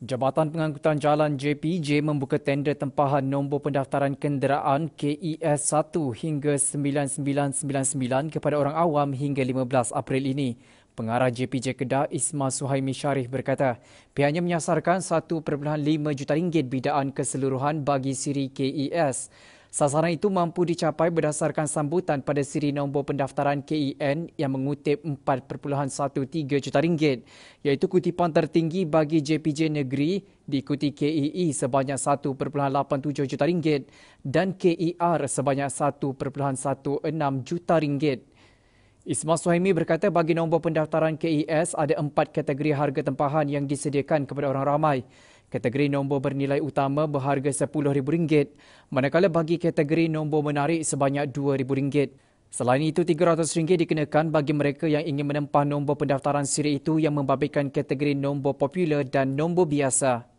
Jabatan Pengangkutan Jalan JPJ membuka tender tempahan nombor pendaftaran kenderaan KES 1 hingga 9999 kepada orang awam hingga 15 April ini. Pengarah JPJ Kedah Isma Suhaimi Syarif berkata, pihaknya menyasarkan 1.5 juta ringgit bidaan keseluruhan bagi siri KES. Sasaran itu mampu dicapai berdasarkan sambutan pada siri nombor pendaftaran KEN yang mengutip 4.13 juta ringgit iaitu kutipan tertinggi bagi JPJ Negeri diikuti KEE e sebanyak 1.87 juta ringgit dan KER sebanyak 1.16 juta ringgit. Isma Suhaimi berkata bagi nombor pendaftaran KES ada empat kategori harga tempahan yang disediakan kepada orang ramai Kategori nombor bernilai utama berharga RM10,000 manakala bagi kategori nombor menarik sebanyak RM2,000. Selain itu, RM300 dikenakan bagi mereka yang ingin menempah nombor pendaftaran siri itu yang membabitkan kategori nombor popular dan nombor biasa.